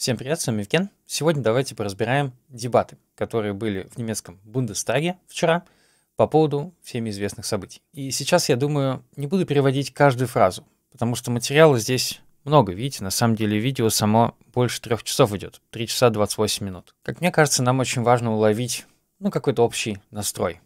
Всем привет, с вами Евген. Сегодня давайте поразбираем дебаты, которые были в немецком Бундестаге вчера по поводу всеми известных событий. И сейчас, я думаю, не буду переводить каждую фразу, потому что материала здесь много, видите, на самом деле видео само больше трех часов идет, 3 часа 28 минут. Как мне кажется, нам очень важно уловить, ну, какой-то общий настрой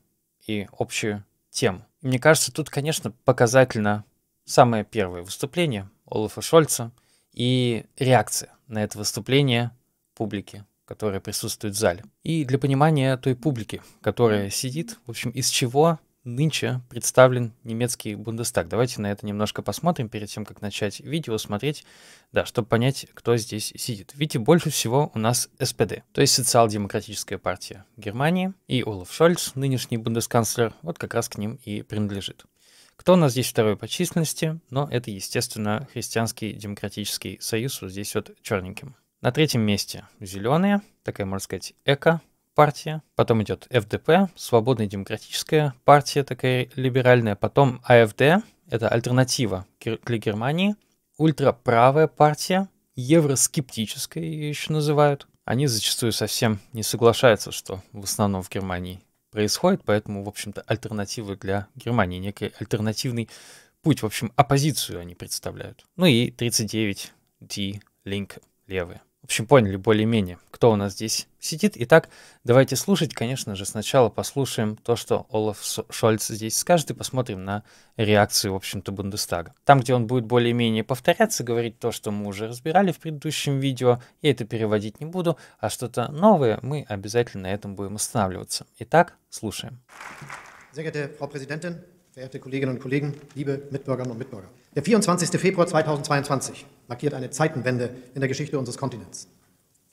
и общую тему. И мне кажется, тут, конечно, показательно самое первое выступление Олафа Шольца и реакция на это выступление публики, которая присутствует в зале. И для понимания той публики, которая сидит, в общем, из чего нынче представлен немецкий Бундестаг. Давайте на это немножко посмотрим перед тем, как начать видео смотреть, да, чтобы понять, кто здесь сидит. Видите, больше всего у нас СПД, то есть Социал-демократическая партия Германии, и Олаф Шольц, нынешний бундесканцлер, вот как раз к ним и принадлежит. Кто у нас здесь второй по численности? Но это, естественно, Христианский демократический союз, вот здесь вот черненьким. На третьем месте зеленые, такая, можно сказать, эко, партия, потом идет ФДП, Свободная демократическая партия такая либеральная, потом АФД, это альтернатива для Германии, ультраправая партия, евроскептическая ее еще называют. Они зачастую совсем не соглашаются, что в основном в Германии происходит, поэтому, в общем-то, альтернативы для Германии, некий альтернативный путь, в общем, оппозицию они представляют. Ну и 39D Link левые. В общем, поняли более-менее, кто у нас здесь сидит. Итак, давайте слушать. Конечно же, сначала послушаем то, что Олаф Шольц здесь скажет, и посмотрим на реакцию, в общем-то, Бундестага. Там, где он будет более-менее повторяться, говорить то, что мы уже разбирали в предыдущем видео, я это переводить не буду, а что-то новое мы обязательно на этом будем останавливаться. Итак, слушаем. Sehr geehrte Frau Präsidentin, verehrte Kolleginnen und Kollegen, liebe Mitbürgerinnen und Mitbürger. Der 24. Februar 2022 markiert eine Zeitenwende in der Geschichte unseres Kontinents.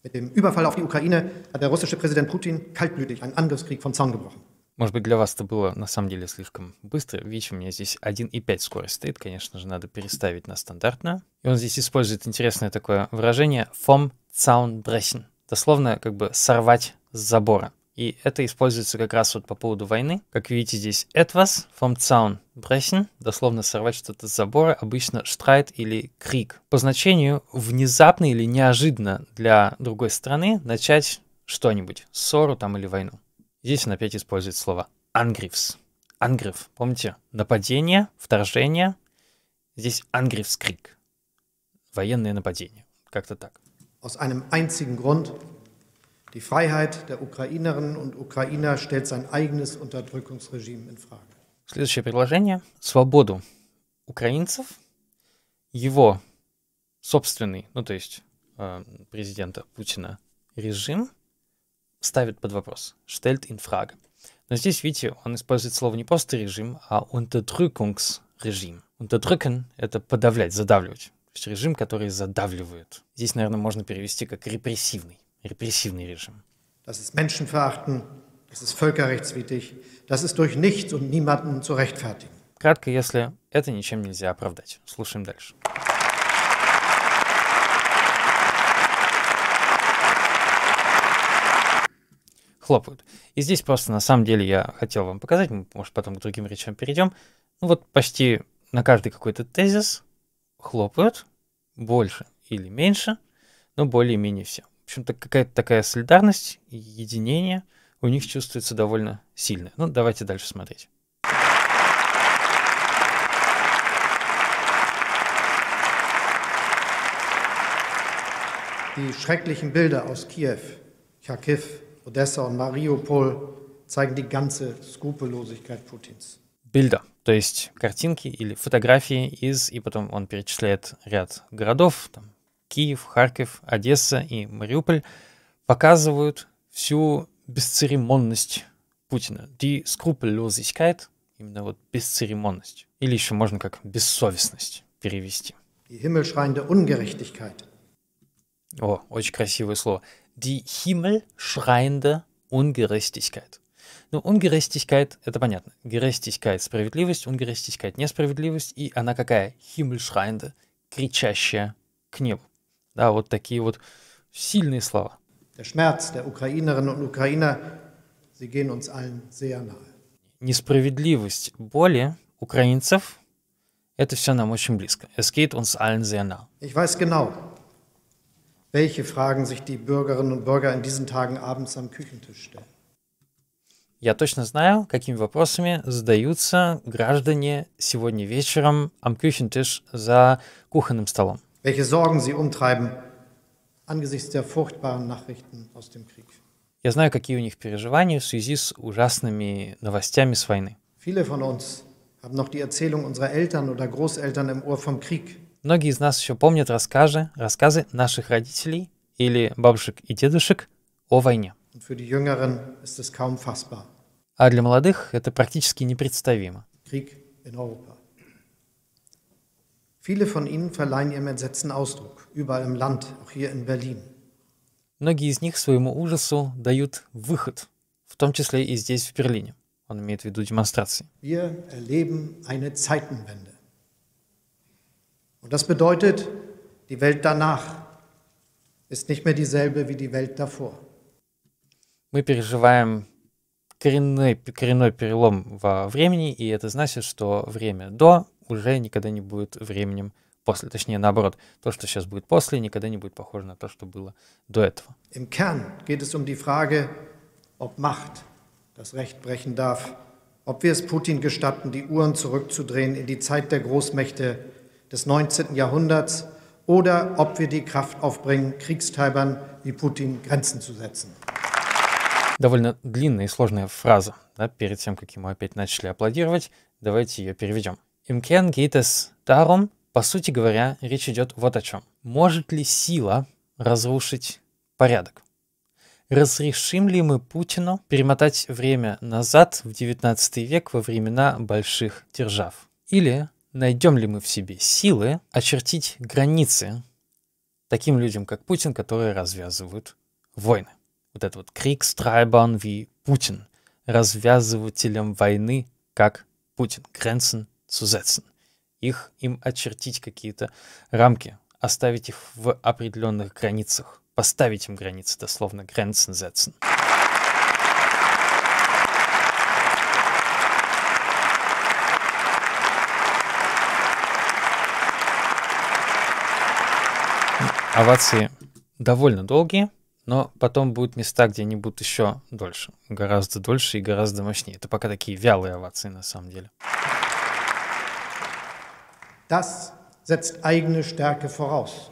Mit dem Überfall auf die Ukraine hat der russische Präsident Putin kaltblütig einen Angriffskrieg vom Zaun gebrochen. Может быть, для вас это было на самом деле слишком быстро. Видите, у меня здесь 1,5 скорость стоит. Конечно же, надо переставить на стандартную. И он здесь использует интересное такое выражение «vom Zaun brechen». Дословно как бы «сорвать с забора». И это используется как раз вот по поводу войны. Как видите здесь, etwas vom Zaun brechen, дословно сорвать что-то с забора, обычно штрайт или крик. По значению, внезапно или неожиданно для другой страны начать что-нибудь, ссору там или войну. Здесь он опять использует слово «ангрифс». Ангриф, помните, нападение, вторжение. Здесь «ангрифскрик» — военное нападение, как-то так. Aus einem einzigen Grund Die Freiheit der Украинerinnen und Ukrainer stellt sein eigenes Unterdrückungsregime in Frage. Следующее предложение. Свободу украинцев, его собственный, ну то есть э, президента Путина режим ставит под вопрос. Stellt in Frage. Но здесь, видите, он использует слово не просто режим, а unterdrückungsregime. Unterdrücken — это подавлять, задавливать. То есть режим, который задавливает. Здесь, наверное, можно перевести как репрессивный репрессивный режим. Das ist menschenverachtend, das ist völkerrechtswidrig, das ist durch nichts und niemanden zu rechtfertigen. Кратко, если это ничем нельзя оправдать. Слушаем дальше. хлопают. И здесь просто, на самом деле, я хотел вам показать, мы, может, потом к другим речам перейдем. Ну вот почти на каждый какой-то тезис хлопают, больше или меньше, но более-менее все общем-то, какая-то такая солидарность единение у них чувствуется довольно сильно. Ну, давайте дальше смотреть. Die schrecklichen Bilder aus Kiew, Kharkiv, Odessa und Mariupol zeigen die ganze Skrupellosigkeit Putins. Bilder, то есть картинки или фотографии из, и потом он перечисляет ряд городов, там, Киев, Харьков, Одесса и Мариуполь показывают всю бесцеремонность Путина. Die Skrupellosigkeit, именно вот бесцеремонность. Или еще можно как бессовестность перевести. Die himmelschreiende Ungerechtigkeit. О, очень красивое слово. Die himmelschreiende Ungerechtigkeit. Ну, Ungerechtigkeit, это понятно. Gerechtigkeit – справедливость, Ungerechtigkeit – несправедливость. И она какая? Himmelschreiende, кричащая к небу. Да, вот такие вот сильные слова. Der Schmerz der Ukrainerinnen und Ukrainer, sie gehen uns allen sehr nahe. Несправедливость боли украинцев, это все нам очень близко. Es geht uns allen sehr nah. Ich weiß genau, welche Fragen sich die Bürgerinnen und Bürger in diesen Tagen abends am Küchentisch stellen. Я точно знаю, какими вопросами задаются граждане сегодня вечером am Küchentisch за кухонным столом welche Sorgen sie umtreiben angesichts der furchtbaren Nachrichten aus dem Krieg. Я знаю, какие у них переживания в связи с ужасными новостями с войны. Viele von uns haben noch die Erzählung unserer Eltern oder Großeltern im Ohr vom Krieg. Многие из нас еще помнят рассказы, рассказы наших родителей или бабушек и дедушек о войне. Und für die Jüngeren ist es kaum fassbar. А для молодых это практически непредставимо. Krieg in Europa. Многие из них своему ужасу дают выход, в том числе и здесь, в Берлине. Он имеет в виду демонстрации. Wir erleben eine Zeitenwende. Und das bedeutet, die Welt danach ist nicht mehr dieselbe wie die Welt davor. Мы переживаем коренной, коренной перелом во времени, и это значит, что время до уже никогда не будет временем после, точнее наоборот, то, что сейчас будет после, никогда не будет похоже на то, что было до этого. Im Kern geht es um die Frage, ob Macht das Recht brechen darf, ob wir es Putin gestatten, die Uhren zurückzudrehen in die Zeit der Großmächte des 19. Jahrhunderts oder ob wir die Kraft aufbringen, Kriegstreibern wie Putin Grenzen zu setzen. Довольно длинная и сложная фраза. Да? Перед тем, как ему опять начали аплодировать, давайте ее переведем. Im Kern geht es darum, по сути говоря, речь идет вот о чем. Может ли сила разрушить порядок? Разрешим ли мы Путину перемотать время назад в 19 век во времена больших держав? Или найдем ли мы в себе силы очертить границы таким людям, как Путин, которые развязывают войны? Вот этот вот крик страйбан ви Путин, развязывателем войны, как Путин, Гренсен сузетсен. Их им очертить какие-то рамки, оставить их в определенных границах, поставить им границы, дословно границен зетсен. Овации довольно долгие, но потом будут места, где они будут еще дольше, гораздо дольше и гораздо мощнее. Это пока такие вялые овации на самом деле. Das setzt eigene Stärke voraus.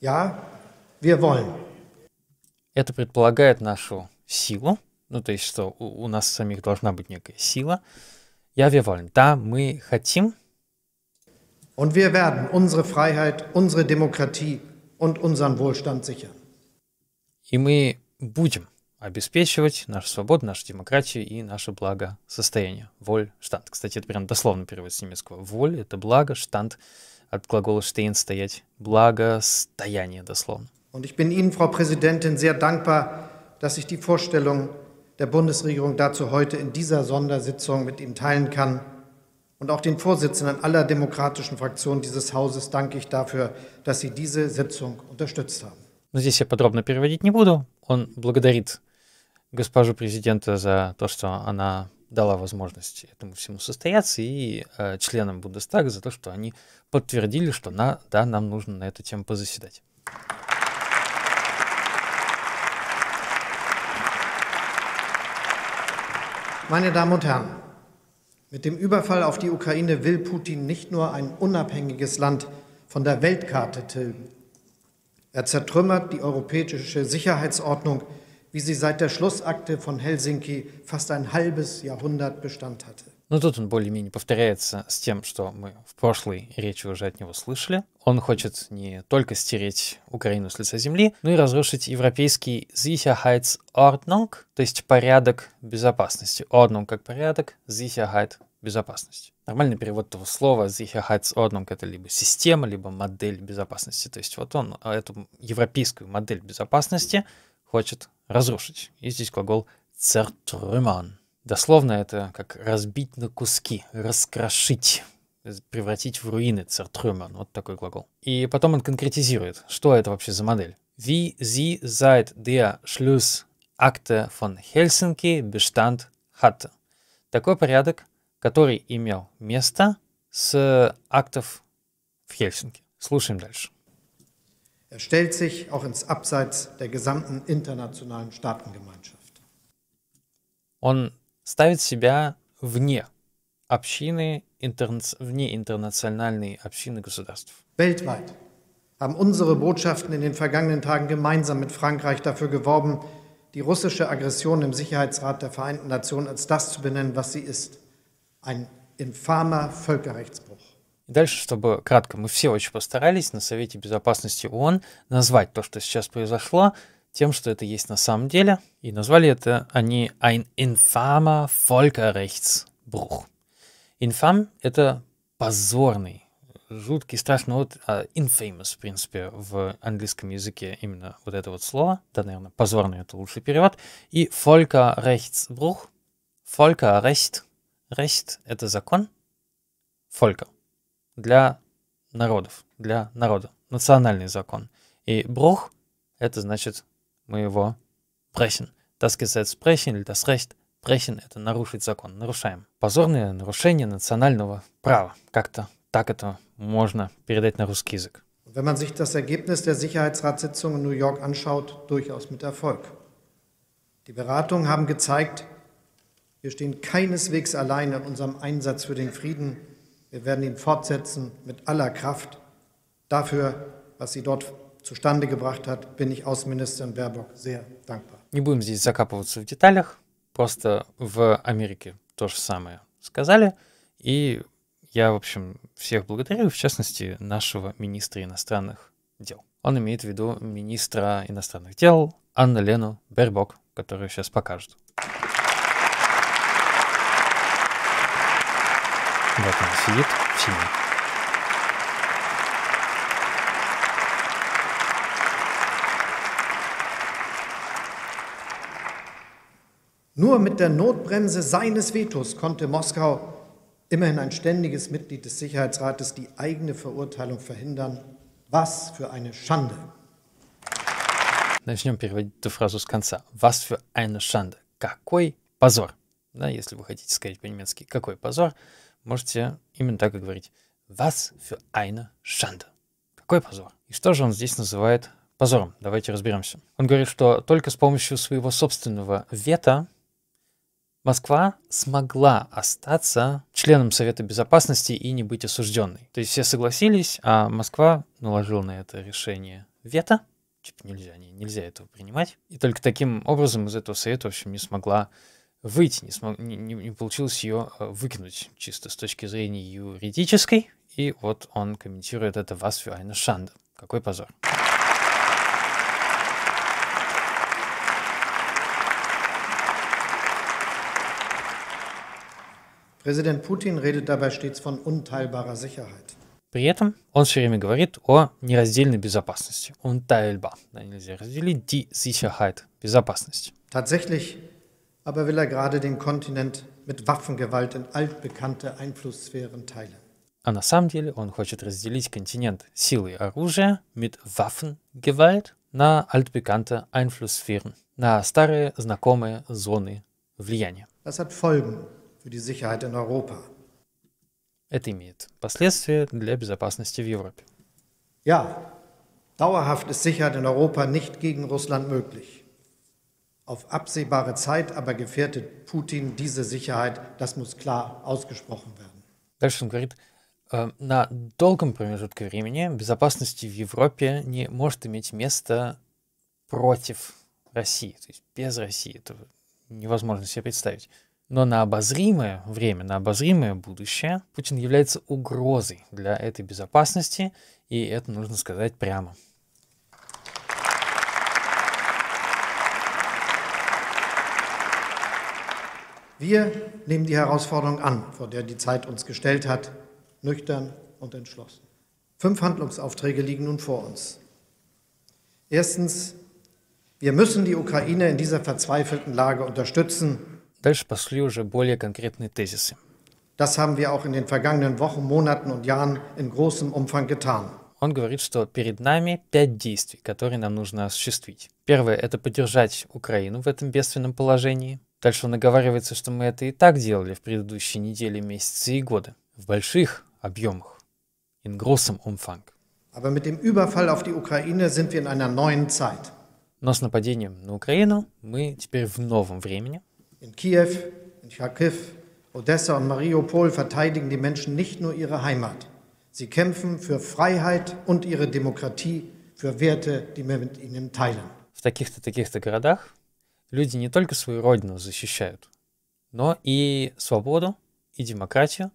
Ja, wir wollen. Это предполагает нашу силу, ну то есть что у, у нас самих должна быть некая сила. Ja, wir wollen. Да, мы хотим. Und wir werden unsere Freiheit, unsere Demokratie und unseren Wohlstand sichern. И мы будем обеспечивать нашу свободу, нашу демократию и наше благосостояние. Воль, штант. Кстати, это прям дословно перевод с немецкого. Воль — это благо, штант от глагола stehen — стоять. Благостояние, дословно. Und ich bin Ihnen, Frau Präsidentin, sehr dankbar, dass ich die Vorstellung der Bundesregierung dazu heute in dieser Sondersitzung mit Ihnen teilen kann. Und auch den Vorsitzenden aller demokratischen Fraktionen dieses Hauses danke ich dafür, dass Sie diese Sitzung unterstützt haben. Но здесь я подробно переводить не буду. Он благодарит госпожу президента за то, что она дала возможность этому всему состояться, и э, членам Бундестага за то, что они подтвердили, что на, да, нам нужно на эту тему позаседать. Meine Damen und Herren, mit dem Überfall auf die Ukraine will Putin nicht nur ein unabhängiges Land von der Weltkarte tilgen. Er zertrümmert die europäische Sicherheitsordnung, wie sie seit der Schlussakte von Helsinki fast ein halbes Jahrhundert Bestand hatte. Но ну, тут он более-менее повторяется с тем, что мы в прошлой речи уже от него слышали. Он хочет не только стереть Украину с лица земли, но и разрушить европейский Sicherheitsordnung, то есть порядок безопасности. Ordnung как порядок, Sicherheit безопасность. Нормальный перевод этого слова Sicherheitsordnung — это либо система, либо модель безопасности. То есть вот он эту европейскую модель безопасности хочет разрушить. И здесь глагол «цертрюман». Дословно это как «разбить на куски», «раскрошить» превратить в руины Цертрюман, вот такой глагол. И потом он конкретизирует, что это вообще за модель. Wie sie seit der Schlussakte von Helsinki Bestand hatte. Такой порядок, который имел место с актов в Хельсинки. Слушаем дальше. Er stellt sich auch ins Abseits der gesamten internationalen Staatengemeinschaft. Он ставит себя вне общины, интерна... вне интернациональной общины государств. Weltweit haben unsere Botschaften in den vergangenen Tagen gemeinsam mit Frankreich dafür geworben, die russische Aggression im Sicherheitsrat der Vereinten Nationen als das zu benennen, was sie ist. Ein infamer Völkerrechtsbruch. И дальше, чтобы кратко, мы все очень постарались на Совете Безопасности ООН назвать то, что сейчас произошло, тем, что это есть на самом деле. И назвали это они «Ein infamer Völkerrechtsbruch». Infam — это позорный, жуткий, страшный, ну вот а, infamous, в принципе, в английском языке именно вот это вот слово. Да, наверное, позорный — это лучший перевод. И Völkerrechtsbruch, Völkerrecht, Recht — это закон, Volker для народов, для народа, национальный закон. И Брух – это значит, мы его прессен. Das Gesetz brechen или das Recht brechen – это нарушить закон, нарушаем. Позорное нарушение национального права. Как-то так это можно передать на русский язык. Wenn man sich das Ergebnis der Sicherheitsratssitzung in New York anschaut, durchaus mit Erfolg. Die Beratungen haben gezeigt, wir stehen keineswegs alleine in unserem Einsatz für den Frieden – Wir werden ihn fortsetzen mit aller Kraft. Dafür, was sie dort zustande gebracht hat, bin ich Außenministerin Baerbock sehr dankbar. Не будем здесь закапываться в деталях. Просто в Америке то же самое сказали. И я, в общем, всех благодарю, в частности, нашего министра иностранных дел. Он имеет в виду министра иностранных дел Анна Лену Бербок, которую сейчас покажут. Lokomotiv Chemie. Nur mit der Notbremse seines Vetos konnte Moskau, immerhin ein ständiges Mitglied des Sicherheitsrates, die eigene Verurteilung verhindern. Was für eine Schande! Начнем переводить эту фразу Was für eine Schande. Какой позор. Да, если вы хотите сказать по-немецки, какой позор. можете именно так и говорить. «Вас für eine Schande». Какой позор? И что же он здесь называет позором? Давайте разберемся. Он говорит, что только с помощью своего собственного вето Москва смогла остаться членом Совета Безопасности и не быть осужденной. То есть все согласились, а Москва наложила на это решение вето. Типа нельзя, не, нельзя этого принимать. И только таким образом из этого Совета, в общем, не смогла выйти, не, смог, не, не получилось ее э, выкинуть чисто с точки зрения юридической. И вот он комментирует это «Вас für eine Какой позор. Президент Путин redet dabei stets von unteilbarer Sicherheit. При этом он все время говорит о нераздельной безопасности. Unteilbar. Да, нельзя разделить. Die Sicherheit. Безопасность. Tatsächlich aber will er gerade den Kontinent mit Waffengewalt in altbekannte Einflusssphären teilen. А на самом деле он хочет разделить континент силой оружия mit Waffengewalt на altbekannte Einflusssphären, на старые знакомые зоны влияния. Das hat Folgen für die Sicherheit in Europa. Это имеет последствия для безопасности в Европе. Ja, dauerhaft ist Sicherheit in Europa nicht gegen Russland möglich. Auf absehbare Zeit aber gefährdet Putin diese Sicherheit. Das muss klar ausgesprochen werden. Дальше он говорит, э, на долгом промежутке времени безопасности в Европе не может иметь места против России. То есть без России это невозможно себе представить. Но на обозримое время, на обозримое будущее Путин является угрозой для этой безопасности, и это нужно сказать прямо. Wir nehmen die Herausforderung an, vor der die Zeit uns gestellt hat, nüchtern und entschlossen. Fünf Handlungsaufträge liegen nun vor uns. Erstens, wir müssen die Ukraine in dieser verzweifelten Lage unterstützen. Das haben wir auch in den vergangenen Wochen, Monaten und Jahren in großem Umfang getan. Он говорит, что перед нами пять действий, которые нам нужно осуществить. Первое – это поддержать Украину в этом бедственном положении. Дальше он оговаривается, что мы это и так делали в предыдущие недели, месяцы и годы. В больших объемах. In großem Umfang. Aber mit dem Überfall auf die Ukraine sind wir in einer neuen Zeit. Но с нападением на Украину мы теперь в новом времени. In Kiew, in Kharkiv, Odessa und Mariupol verteidigen die Menschen nicht nur ihre Heimat. Sie kämpfen für Freiheit und ihre Demokratie, für Werte, die wir mit ihnen teilen. В таких-то таких-то городах люди не только свою родину защищают, но и свободу, и демократию.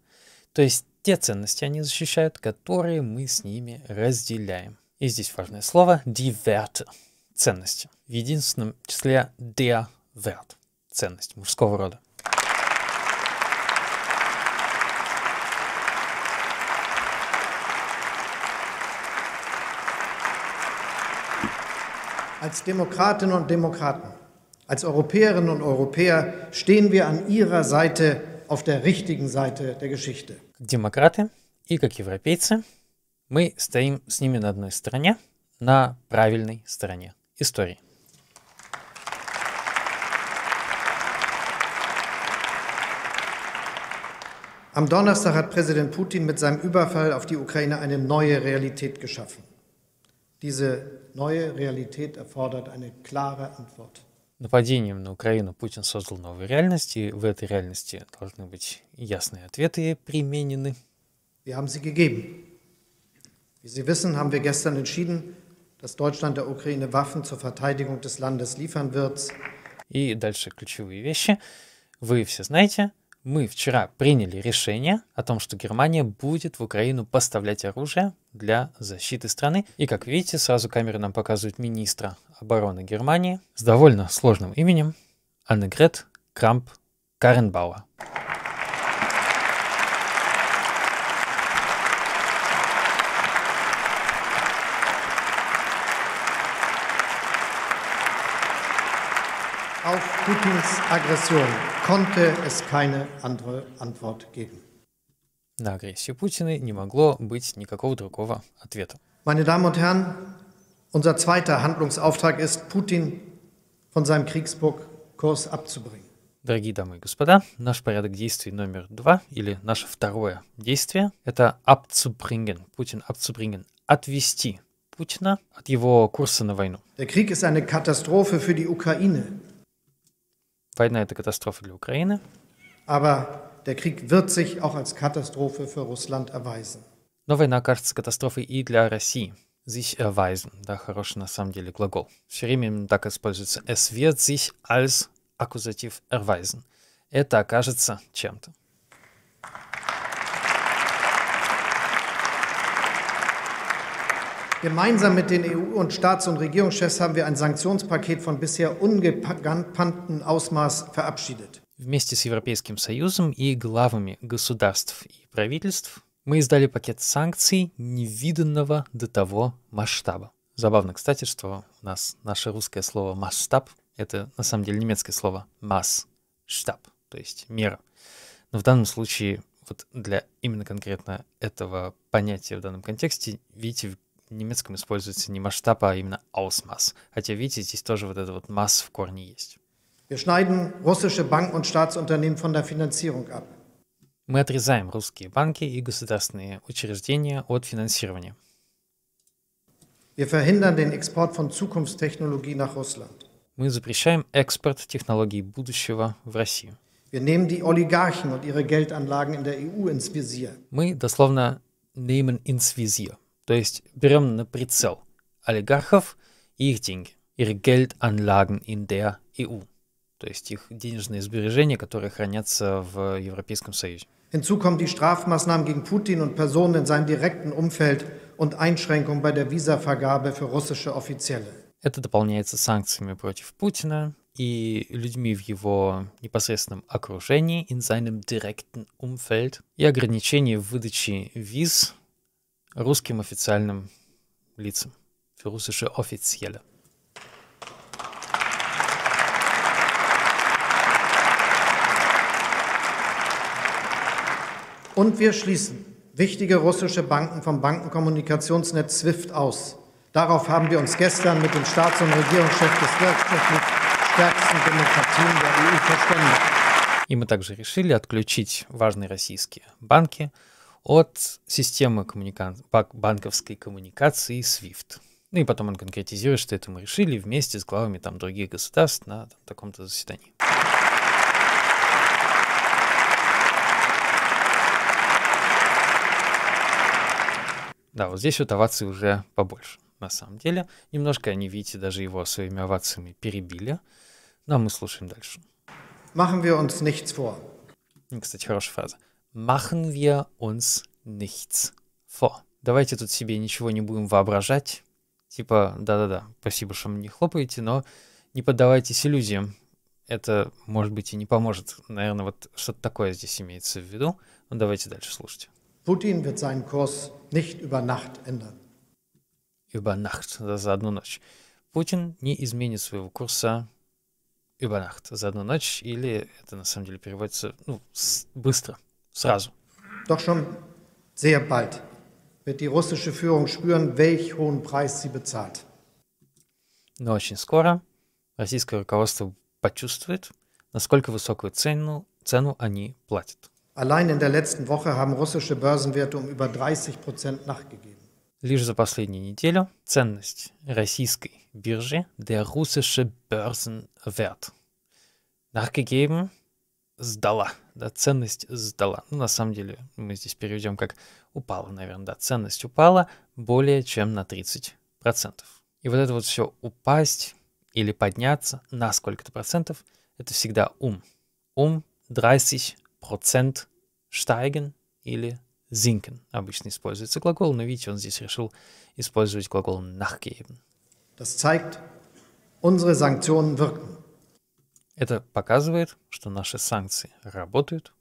То есть те ценности они защищают, которые мы с ними разделяем. И здесь важное слово «divert» — ценности. В единственном числе «der wert» — ценность мужского рода. Als Demokratinnen und Demokraten Als Europäerinnen und Europäer stehen wir an ihrer Seite, auf der richtigen Seite der Geschichte. Демократы и как европейцы, мы стоим с ними на одной стороне, на правильной стороне истории. Am Donnerstag hat Präsident Putin mit seinem Überfall auf die Ukraine eine neue Realität geschaffen. Diese neue Realität erfordert eine klare Antwort. Нападением на Украину Путин создал новую реальность, и В этой реальности должны быть ясные ответы применены. Wir haben sie gegeben. Wie Sie wissen, haben wir gestern entschieden, dass Deutschland der Ukraine Waffen zur Verteidigung des Landes liefern wird. И дальше ключевые вещи. Вы все знаете, мы вчера приняли решение о том, что Германия будет в Украину поставлять оружие для защиты страны. И как видите, сразу камера нам показывает министра обороны Германии с довольно сложным именем Аннегрет Крамп Каренбауа. Auf Putins Aggression konnte es keine andere Antwort geben. На агрессию Путина не могло быть никакого другого ответа. Meine Damen und Herren, Unser zweiter Handlungsauftrag ist, Putin von seinem Kriegskurs abzubringen. Дорогие дамы и господа, наш порядок действий номер два, или наше второе действие, это abzubringen, Путин abzubringen, отвести Путина от его курса на войну. Der Krieg ist eine Katastrophe für die Ukraine. Война – это катастрофа для Украины. Aber der Krieg wird sich auch als Katastrophe für Russland erweisen. Но война окажется катастрофой и для России sich erweisen. Да, хороший на самом деле глагол. Все время именно так используется. Es wird sich als Akkusativ erweisen. Это окажется чем-то. Gemeinsam mit den EU- und Staats- und Regierungschefs haben wir ein Sanktionspaket von bisher ungepannten Ausmaß verabschiedet. Вместе с Европейским Союзом и главами государств и правительств мы издали пакет санкций невиданного до того масштаба. Забавно, кстати, что у нас наше русское слово «масштаб» — это на самом деле немецкое слово «масштаб», то есть «мера». Но в данном случае вот для именно конкретно этого понятия в данном контексте, видите, в немецком используется не масштаб, а именно «ausmaß». Хотя, видите, здесь тоже вот это вот «масс» в корне есть. Wir schneiden russische Banken und Staatsunternehmen von der Finanzierung ab. Мы отрезаем русские банки и государственные учреждения от финансирования. Wir verhindern den Export von Zukunftstechnologie nach Russland. Мы запрещаем экспорт технологий будущего в Россию. Wir nehmen die Oligarchen und ihre Geldanlagen in der EU ins Visier. Мы дословно nehmen ins Visier, то есть берем на прицел олигархов и их деньги, ihre Geldanlagen in der EU то есть их денежные сбережения, которые хранятся в Европейском Союзе. Hinzu kommen die Strafmaßnahmen gegen Putin und Personen in seinem direkten Umfeld und Einschränkungen bei der Visavergabe für russische Offizielle. Это дополняется санкциями против Путина и людьми в его непосредственном окружении, in seinem direkten Umfeld, и ограничение в выдаче виз русским официальным лицам, für russische Offizielle. Und wir schließen wichtige russische Banken vom Bankenkommunikationsnetz SWIFT aus. Darauf haben wir uns gestern mit dem Staats- und Regierungschef des wirtschaftlich stärksten Demokratien der EU verständigt. И мы также решили отключить важные российские банки от системы коммуника... банковской коммуникации SWIFT. Ну и потом он конкретизирует, что это мы решили вместе с главами там других государств на там, таком-то заседании. Да, вот здесь вот овации уже побольше, на самом деле. Немножко они, видите, даже его своими овациями перебили. Но ну, а мы слушаем дальше. Machen wir uns nichts vor. Кстати, хорошая фраза. Machen wir uns nichts vor. Давайте тут себе ничего не будем воображать. Типа, да-да-да, спасибо, что мне не хлопаете, но не поддавайтесь иллюзиям. Это, может быть, и не поможет. Наверное, вот что-то такое здесь имеется в виду. Но ну, давайте дальше слушать. Путин wird seinen Kurs nicht über Nacht ändern. Über Nacht, за одну ночь. Путин не изменит своего курса über Nacht, за одну ночь, или это на самом деле переводится ну, с, быстро, сразу. Doch schon sehr bald wird die russische Führung spüren, welch hohen Preis sie bezahlt. Но очень скоро российское руководство почувствует, насколько высокую цену, цену они платят. Allein in der letzten Woche haben russische Börsenwerte um über 30 Prozent nachgegeben. Лишь за последнюю неделю ценность российской биржи der russische Börsenwert nachgegeben сдала, да, ценность сдала. Ну, на самом деле, мы здесь переведем как упала, наверное, да, ценность упала более чем на 30%. И вот это вот все упасть или подняться на сколько-то процентов, это всегда ум. Ум 30 процент steigen или sinken. Обычно используется глагол, но видите, он здесь решил использовать глагол nachgeben. Das zeigt, unsere Sanktionen wirken. Это показывает, что наши санкции работают.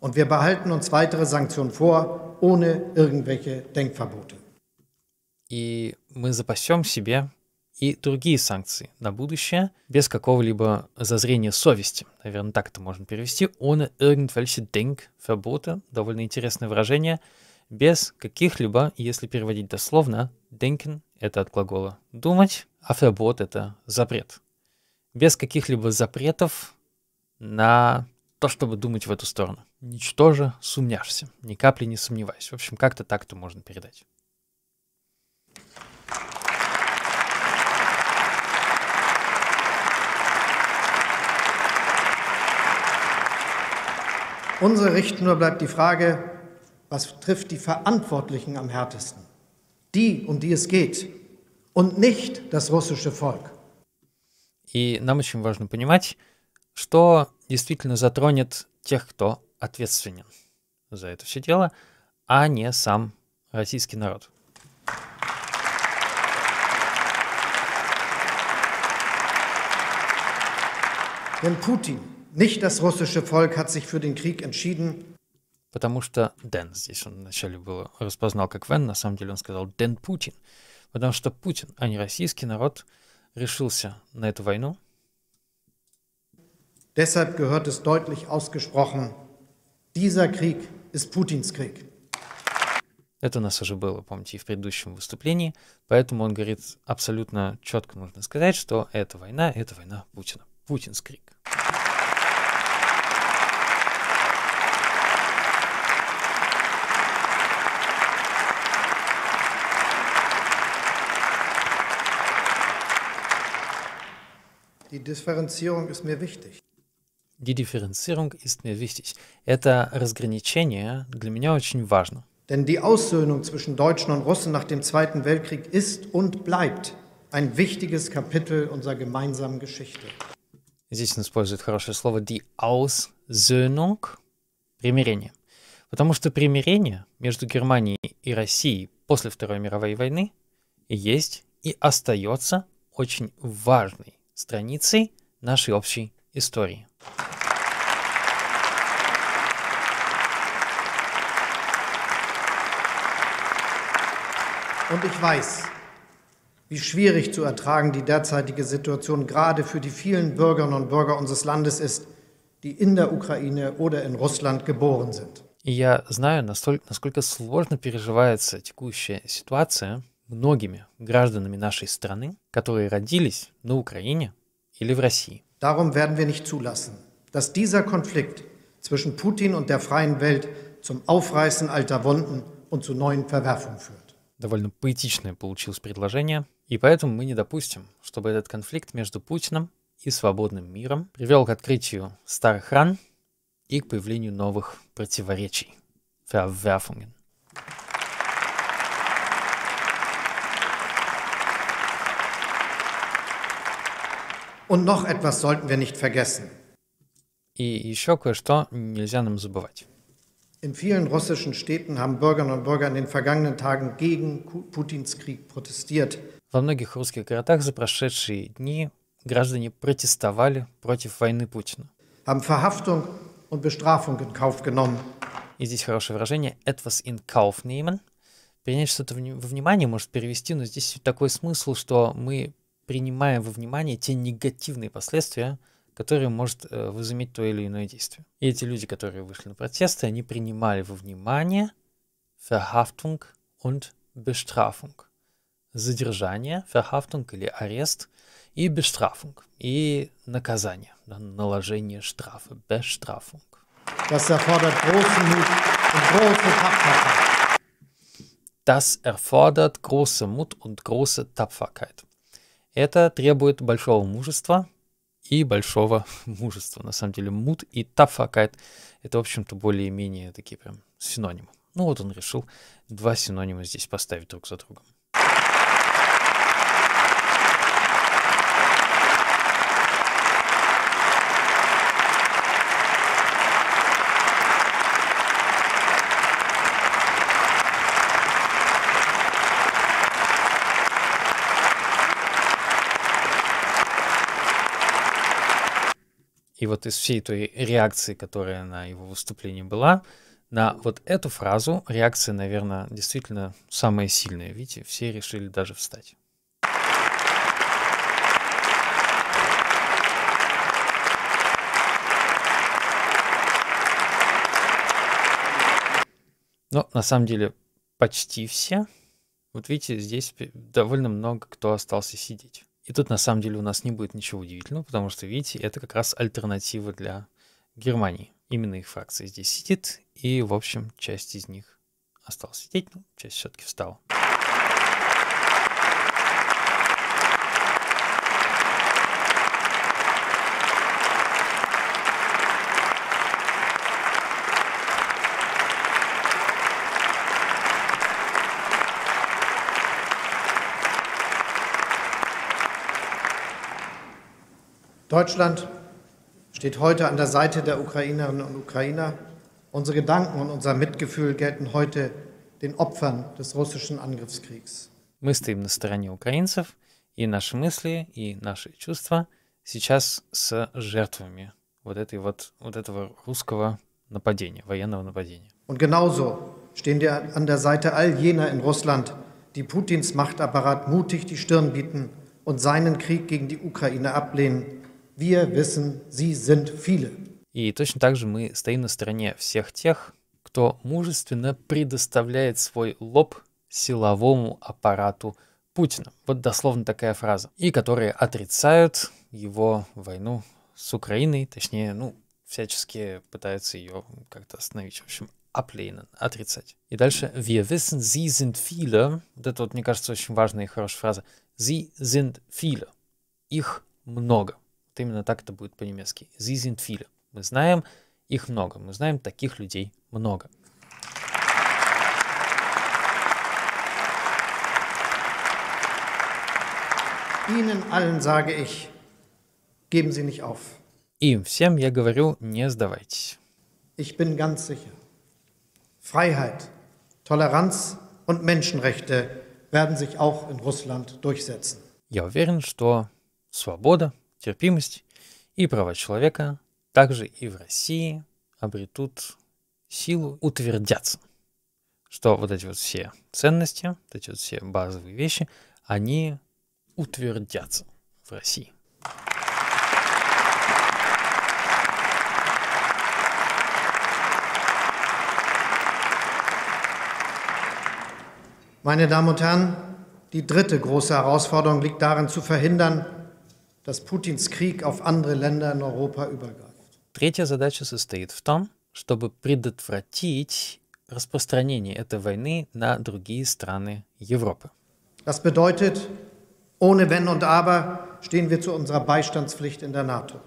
Und wir behalten uns weitere Sanktionen vor, ohne irgendwelche Denkverbote. И мы запасем себе и другие санкции на будущее без какого-либо зазрения совести. Наверное, так это можно перевести. Ohne irgendwelche Denkverbote, довольно интересное выражение, без каких-либо, если переводить дословно, denken — это от глагола «думать», а verbot — это запрет. Без каких-либо запретов на то, чтобы думать в эту сторону. Ничтоже сумняшься, ни капли не сомневаясь. В общем, как-то так-то можно передать. Unsere Richtschnur bleibt die Frage, was trifft die Verantwortlichen am härtesten? Die, um die es geht, und nicht das russische Volk. И нам очень важно понимать, что действительно затронет тех, кто ответственен за это все дело, а не сам российский народ. Wenn Putin Nicht das russische Volk hat sich für den Krieg entschieden. Потому что Дэн, здесь он вначале был, распознал как Вен, на самом деле он сказал Дэн Путин. Потому что Путин, а не российский народ, решился на эту войну. Deshalb gehört es deutlich ausgesprochen, dieser Krieg ist Putins Krieg. Это у нас уже было, помните, и в предыдущем выступлении, поэтому он говорит абсолютно четко, нужно сказать, что эта война, это война Путина, Путинский крик. Die Differenzierung ist mir wichtig. Die Differenzierung ist mir wichtig. Это разграничение для меня очень важно. Denn die Aussöhnung zwischen Deutschen und Russen nach dem Zweiten Weltkrieg ist und bleibt ein wichtiges Kapitel unserer gemeinsamen Geschichte. Здесь он использует хорошее слово die Aussöhnung, примирение. Потому что примирение между Германией и Россией после Второй мировой войны есть и остается очень важной страницей нашей общей истории. Und ich weiß, wie schwierig zu ertragen die derzeitige Situation gerade für die vielen Bürgerinnen und Bürger unseres Landes ist, die in der Ukraine oder in Russland geboren sind. И я знаю, насколько, насколько сложно переживается текущая ситуация многими гражданами нашей страны, которые родились на Украине или в России. Darum werden wir nicht zulassen, dass dieser Konflikt zwischen Putin und der freien Welt zum Aufreißen alter Wunden und zu neuen Verwerfungen führt. Довольно поэтичное получилось предложение, и поэтому мы не допустим, чтобы этот конфликт между Путиным и свободным миром привел к открытию старых ран и к появлению новых противоречий. Verwerfungen. Und noch etwas sollten wir nicht vergessen. И еще кое-что нельзя нам забывать. In vielen russischen Städten haben Bürgerinnen und Bürger in den vergangenen Tagen gegen Putins Krieg protestiert. Во многих русских городах за прошедшие дни граждане протестовали против войны Путина. Haben Verhaftung und Bestrafung in Kauf genommen. И здесь хорошее выражение «etwas in Kauf nehmen». Принять что-то во внимание может перевести, но здесь такой смысл, что мы принимая во внимание те негативные последствия, которые может э, возыметь то или иное действие. И эти люди, которые вышли на протесты, они принимали во внимание Verhaftung und Bestrafung. Задержание, Verhaftung или арест, и Bestrafung, и наказание, наложение штрафа, Bestrafung. Das erfordert großen Mut und große Tapferkeit. Das erfordert große Mut und große Tapferkeit. Это требует большого мужества и большого мужества. На самом деле, мут и тафакайт — это, в общем-то, более-менее такие прям синонимы. Ну вот он решил два синонима здесь поставить друг за другом. вот из всей той реакции, которая на его выступлении была, на вот эту фразу реакция, наверное, действительно самая сильная. Видите, все решили даже встать. Но ну, на самом деле почти все. Вот видите, здесь довольно много кто остался сидеть. И тут на самом деле у нас не будет ничего удивительного, потому что, видите, это как раз альтернатива для Германии. Именно их фракция здесь сидит, и, в общем, часть из них осталась сидеть, но часть все-таки встала. Deutschland steht heute an der Seite der Ukrainerinnen und Ukrainer. Unsere Gedanken und unser Mitgefühl gelten heute den Opfern des russischen Angriffskriegs. Мы стоим на стороне украинцев, и наши мысли, и наши чувства сейчас с жертвами вот, этой вот, вот этого русского нападения, военного нападения. Und genauso stehen wir an der Seite all jener in Russland, die Putins Machtapparat mutig die Stirn bieten und seinen Krieg gegen die Ukraine ablehnen Wir wissen, sie sind viele. И точно так же мы стоим на стороне всех тех, кто мужественно предоставляет свой лоб силовому аппарату Путина. Вот дословно такая фраза. И которые отрицают его войну с Украиной, точнее, ну, всячески пытаются ее как-то остановить. В общем, ablehnen, отрицать. И дальше «Wir wissen, sie sind viele». Вот это вот, мне кажется, очень важная и хорошая фраза. «Sie sind viele». Их много вот именно так это будет по-немецки. Sie sind viele. Мы знаем их много, мы знаем таких людей много. Ihnen allen sage ich, geben Sie nicht auf. Им всем я говорю, не сдавайтесь. Ich bin ganz sicher. Freiheit, Toleranz und Menschenrechte werden sich auch in Russland durchsetzen. Я уверен, что свобода, терпимость и права человека также и в России обретут силу, утвердятся, что вот эти вот все ценности, вот эти вот все базовые вещи, они утвердятся в России. Meine Damen und Herren, die dritte große Herausforderung liegt darin zu verhindern, dass Putins Krieg auf andere Länder in Europa übergreift. Третья задача состоит в том, чтобы предотвратить распространение этой войны на другие страны Европы. Das bedeutet, ohne Wenn und Aber stehen wir zu unserer Beistandspflicht in der NATO.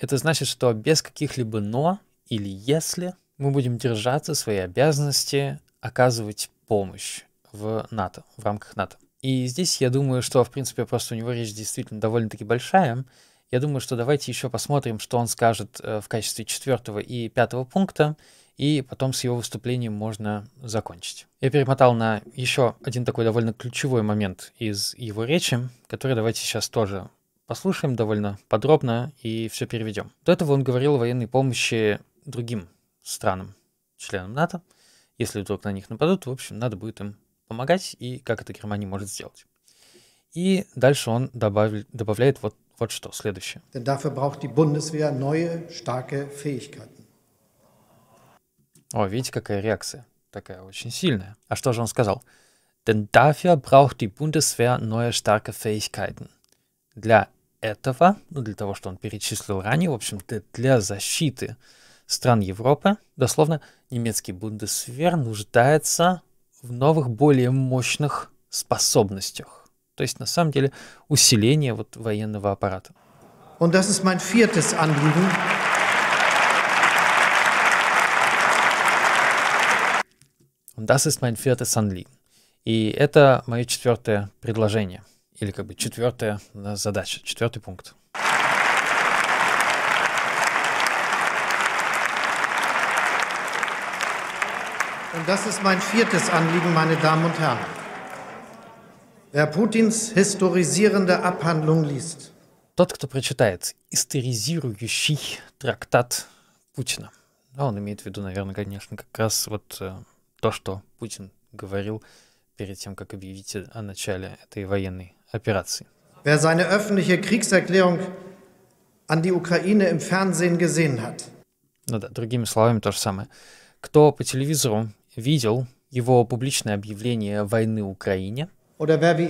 Это значит, что без каких-либо «но» или «если» мы будем держаться своей обязанности оказывать помощь в НАТО, в рамках НАТО. И здесь я думаю, что, в принципе, просто у него речь действительно довольно-таки большая. Я думаю, что давайте еще посмотрим, что он скажет э, в качестве четвертого и пятого пункта, и потом с его выступлением можно закончить. Я перемотал на еще один такой довольно ключевой момент из его речи, который давайте сейчас тоже послушаем довольно подробно и все переведем. До этого он говорил о военной помощи другим странам, членам НАТО. Если вдруг на них нападут, в общем, надо будет им помогать и как это Германия может сделать. И дальше он добавил, добавляет вот, вот что, следующее. Denn dafür braucht die Bundeswehr neue, starke Fähigkeiten. О, видите, какая реакция. Такая очень сильная. А что же он сказал? Denn dafür braucht die Bundeswehr neue, starke Fähigkeiten. Для этого, ну, для того, что он перечислил ранее, в общем, для защиты стран Европы, дословно, немецкий Бундесвер нуждается в новых, более мощных способностях. То есть, на самом деле, усиление вот военного аппарата. Und das ist mein viertes Anliegen. Und das ist mein viertes Anliegen. И это мое четвертое предложение, или как бы четвертая э, задача, четвертый пункт. Und das ist mein viertes Anliegen, meine Damen und Herren. Wer Putins historisierende Abhandlung liest, тот, кто прочитает историзирующий трактат Путина, а он имеет в виду, наверное, конечно, как раз вот э, то, что Путин говорил перед тем, как объявить о начале этой военной операции. Wer seine öffentliche Kriegserklärung an die Ukraine im Fernsehen gesehen hat. Ну да, другими словами то же самое. Кто по телевизору видел его публичное объявление войны Украине. Или,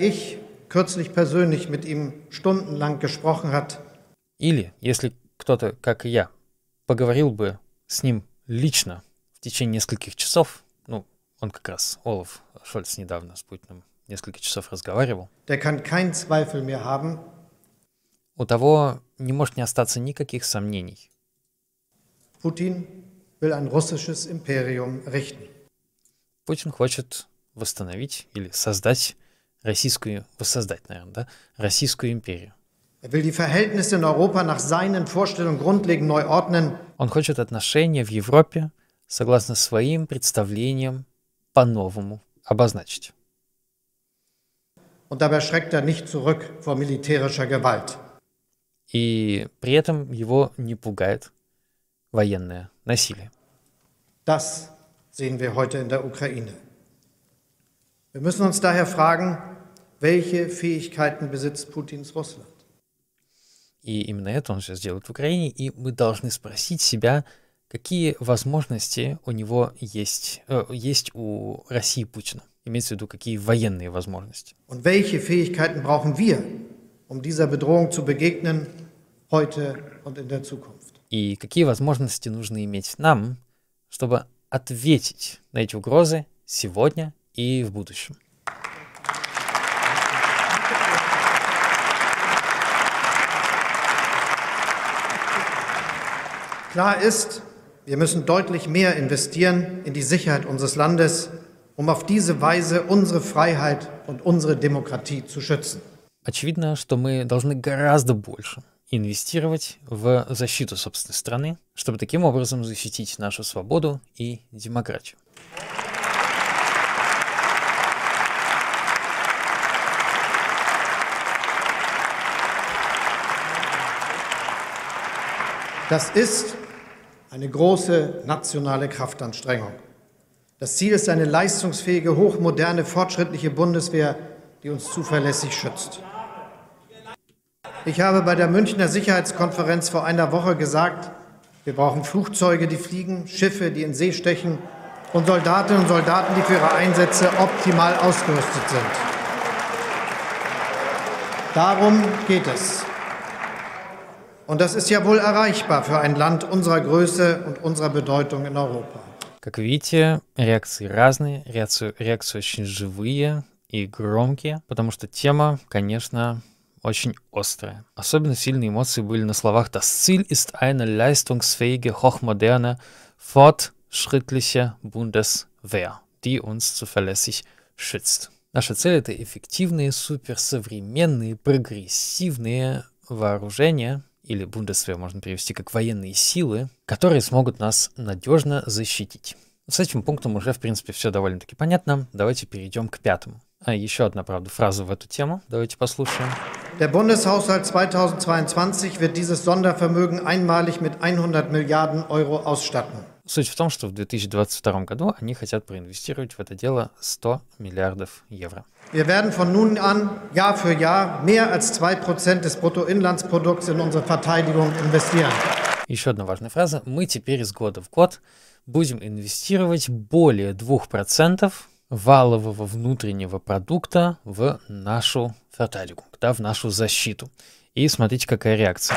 если кто-то, как и я, поговорил бы с ним лично в течение нескольких часов, ну, он как раз, Олаф Шольц недавно с Путиным несколько часов разговаривал. Der kann kein Zweifel mehr haben. У того не может не остаться никаких сомнений. Путин will ein russisches Imperium richten. Путин хочет восстановить или создать российскую, воссоздать, наверное, да, российскую империю. Er Он хочет отношения в Европе согласно своим представлениям по-новому обозначить. Er И при этом его не пугает военное насилие. Das sehen wir heute in der Ukraine. Wir müssen uns daher fragen, welche Fähigkeiten besitzt Putins Russland? И именно это он сейчас делает в Украине, и мы должны спросить себя, какие возможности у него есть, э, есть у России Путина. Имеется в виду, какие военные возможности. Und welche brauchen wir, um dieser Bedrohung zu begegnen, heute und in der Zukunft? И какие возможности нужно иметь нам, чтобы ответить на эти угрозы сегодня и в будущем. Klar ist, wir müssen deutlich mehr investieren in die Sicherheit unseres Landes, um auf diese Weise unsere Freiheit und unsere Demokratie zu schützen. Очевидно, что мы должны гораздо больше инвестировать в защиту собственной страны, чтобы таким образом защитить нашу свободу и демократию. Das ist eine große nationale Kraftanstrengung. Das Ziel ist eine leistungsfähige, hochmoderne, fortschrittliche Bundeswehr, die uns zuverlässig schützt. Ich habe bei der Münchner Sicherheitskonferenz vor einer Woche gesagt, wir brauchen Flugzeuge, die fliegen, Schiffe, die in See stechen und Soldatinnen und Soldaten, die für ihre Einsätze optimal ausgerüstet sind. Darum geht es. Und das ist ja wohl erreichbar für ein Land unserer Größe und unserer Bedeutung in Europa. Как видите, реакции разные, реакции, реакции очень живые и громкие, потому что тема, конечно, очень острое. Особенно сильные эмоции были на словах «Das Ziel ist eine leistungsfähige, hochmoderne, fortschrittliche Bundeswehr», die uns zuverlässig schützt. Наша цель — это эффективные, суперсовременные, прогрессивные вооружения, или Бундесвер можно перевести как военные силы, которые смогут нас надежно защитить. С этим пунктом уже, в принципе, все довольно-таки понятно. Давайте перейдем к пятому. А, еще одна, правда, фраза в эту тему. Давайте послушаем. Der Bundeshaushalt 2022 wird dieses Sondervermögen einmalig mit 100 Milliarden Euro ausstatten. Суть в том, что в 2022 году они хотят проинвестировать в это дело 100 миллиардов евро. Wir werden von nun an Jahr für Jahr mehr als 2% des Bruttoinlandsprodukts in unsere Verteidigung investieren. Еще одна важная фраза. Мы теперь из года в год будем инвестировать более 2% валового внутреннего продукта в нашу фертайлику, да, в нашу защиту. И смотрите, какая реакция.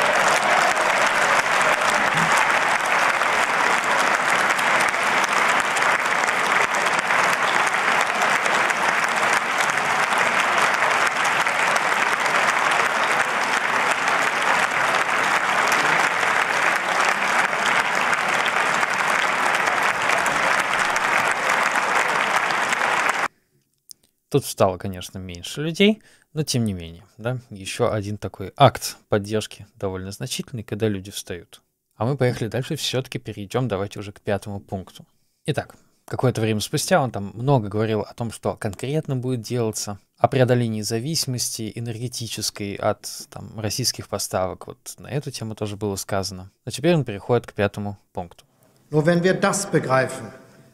Тут стало, конечно, меньше людей, но тем не менее, да, еще один такой акт поддержки довольно значительный, когда люди встают. А мы поехали дальше, все-таки перейдем, давайте уже к пятому пункту. Итак, какое-то время спустя он там много говорил о том, что конкретно будет делаться, о преодолении зависимости энергетической от там, российских поставок. Вот на эту тему тоже было сказано. Но а теперь он переходит к пятому пункту. Но wenn wir das begreifen,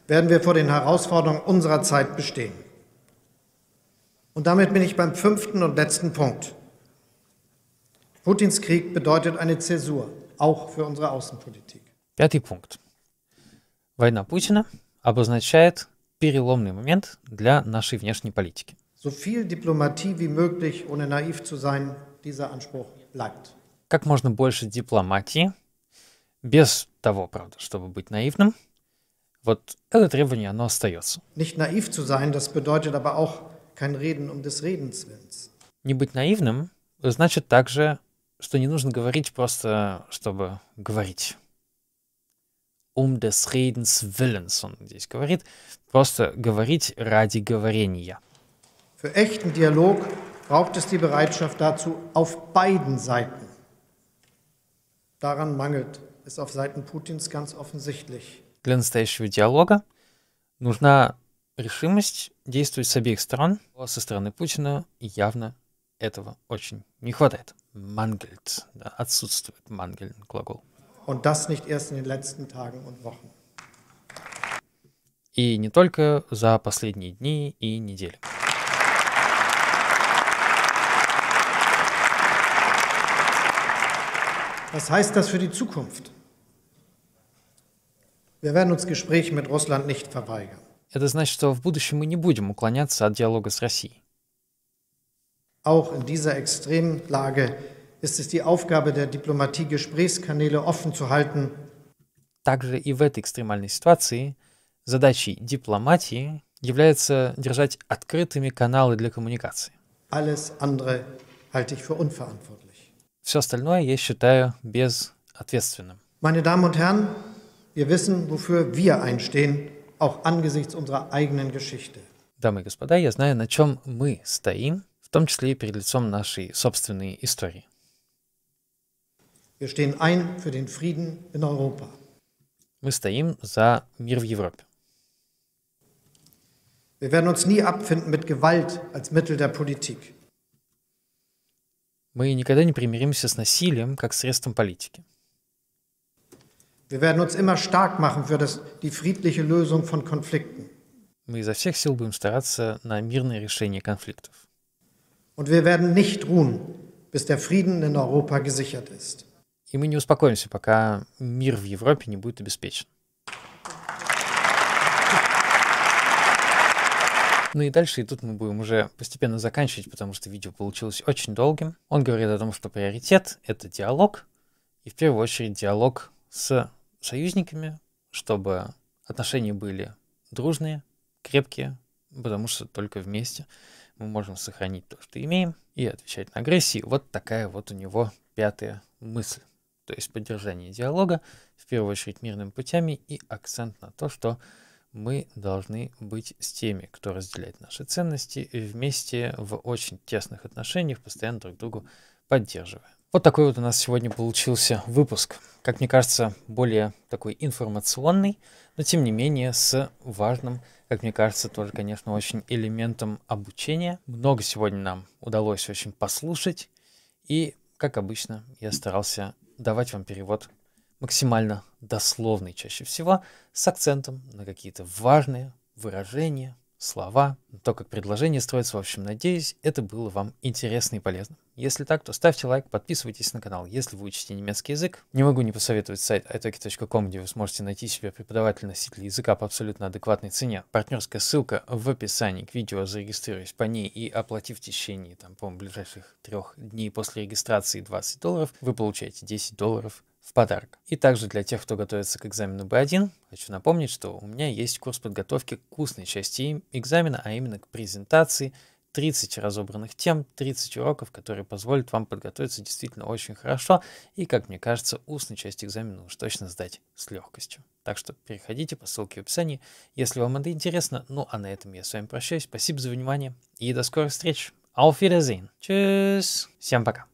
werden wir vor den Herausforderungen unserer Zeit bestehen. Und damit bin ich beim fünften und letzten Punkt. Putins Krieg bedeutet eine Zäsur, auch für unsere Außenpolitik. Пятый пункт. Война Путина обозначает переломный момент для нашей внешней политики. So viel Diplomatie wie möglich, ohne naiv zu sein, dieser Anspruch bleibt. Как можно больше дипломатии, без того, правда, чтобы быть наивным. Вот это требование, оно остается. Nicht naiv zu sein, das bedeutet aber auch kein Reden um des Redens willens. Не быть наивным значит также, что не нужно говорить просто, чтобы говорить. Um des Redens Willens, он здесь говорит, просто говорить ради говорения. Für echten Dialog braucht es die Bereitschaft dazu auf beiden Seiten. Daran mangelt es auf Seiten Putins ganz offensichtlich. Для настоящего диалога нужна решимость действует с обеих сторон. Со стороны Путина явно этого очень не хватает. Мангельт, да, отсутствует мангель глагол. И не только за последние дни и недели. Was heißt das für die Zukunft? Wir werden uns Gespräche mit Russland nicht verweigern это значит, что в будущем мы не будем уклоняться от диалога с Россией. Auch in dieser extremen ist es die Aufgabe der Diplomatie, Gesprächskanäle offen zu halten. Также и в этой экстремальной ситуации задачей дипломатии является держать открытыми каналы для коммуникации. Alles andere halte ich für unverantwortlich. Все остальное я считаю безответственным. Meine Damen und Herren, wir wissen, wofür wir einstehen. auch angesichts unserer eigenen Geschichte. Дамы и господа, я знаю, на чем мы стоим, в том числе и перед лицом нашей собственной истории. Wir stehen ein für den Frieden in Europa. Мы стоим за мир в Европе. Wir werden uns nie abfinden mit Gewalt als Mittel der Politik. Мы никогда не примиримся с насилием как средством политики. Wir werden uns immer stark machen für das, die friedliche Lösung von Konflikten. Мы изо всех сил будем стараться на мирное решение конфликтов. Und wir werden nicht ruhen, bis der Frieden in Europa gesichert ist. И мы не успокоимся, пока мир в Европе не будет обеспечен. Ну и дальше, и тут мы будем уже постепенно заканчивать, потому что видео получилось очень долгим. Он говорит о том, что приоритет — это диалог, и в первую очередь диалог с союзниками, чтобы отношения были дружные, крепкие, потому что только вместе мы можем сохранить то, что имеем, и отвечать на агрессии. Вот такая вот у него пятая мысль. То есть поддержание диалога, в первую очередь мирными путями, и акцент на то, что мы должны быть с теми, кто разделяет наши ценности, вместе в очень тесных отношениях, постоянно друг другу поддерживая. Вот такой вот у нас сегодня получился выпуск. Как мне кажется, более такой информационный, но тем не менее с важным, как мне кажется, тоже, конечно, очень элементом обучения. Много сегодня нам удалось очень послушать, и, как обычно, я старался давать вам перевод максимально дословный чаще всего, с акцентом на какие-то важные выражения, слова, то, как предложение строится. В общем, надеюсь, это было вам интересно и полезно. Если так, то ставьте лайк, подписывайтесь на канал, если вы учите немецкий язык. Не могу не посоветовать сайт italki.com, где вы сможете найти себе преподавателя-носителя языка по абсолютно адекватной цене. Партнерская ссылка в описании к видео, зарегистрируясь по ней и оплатив в течение, там, по ближайших трех дней после регистрации 20 долларов, вы получаете 10 долларов в подарок. И также для тех, кто готовится к экзамену B1, хочу напомнить, что у меня есть курс подготовки к устной части экзамена, а именно к презентации, 30 разобранных тем, 30 уроков, которые позволят вам подготовиться действительно очень хорошо и, как мне кажется, устную часть экзамена уж точно сдать с легкостью. Так что переходите по ссылке в описании, если вам это интересно. Ну а на этом я с вами прощаюсь. Спасибо за внимание и до скорых встреч. Auf Wiedersehen. Tschüss. Всем пока.